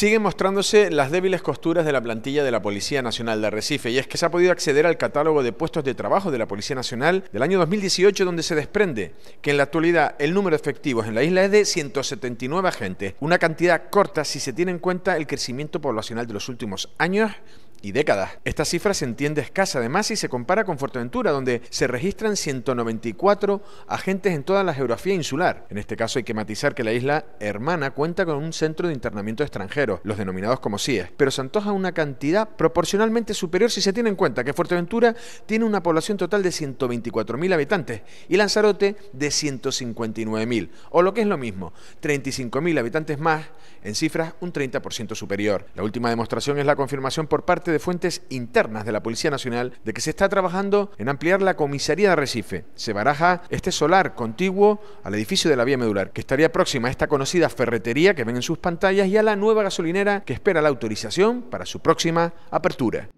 Siguen mostrándose las débiles costuras de la plantilla de la Policía Nacional de Arrecife y es que se ha podido acceder al catálogo de puestos de trabajo de la Policía Nacional del año 2018 donde se desprende que en la actualidad el número de efectivos en la isla es de 179 agentes, una cantidad corta si se tiene en cuenta el crecimiento poblacional de los últimos años y décadas. Esta cifra se entiende escasa además si se compara con Fuerteventura, donde se registran 194 agentes en toda la geografía insular. En este caso hay que matizar que la isla hermana cuenta con un centro de internamiento extranjero, los denominados como CIES, pero se antoja una cantidad proporcionalmente superior si se tiene en cuenta que Fuerteventura tiene una población total de 124.000 habitantes y Lanzarote de 159.000, o lo que es lo mismo, 35.000 habitantes más, en cifras un 30% superior. La última demostración es la confirmación por parte de fuentes internas de la Policía Nacional de que se está trabajando en ampliar la comisaría de Recife. Se baraja este solar contiguo al edificio de la vía medular, que estaría próxima a esta conocida ferretería que ven en sus pantallas y a la nueva gasolinera que espera la autorización para su próxima apertura.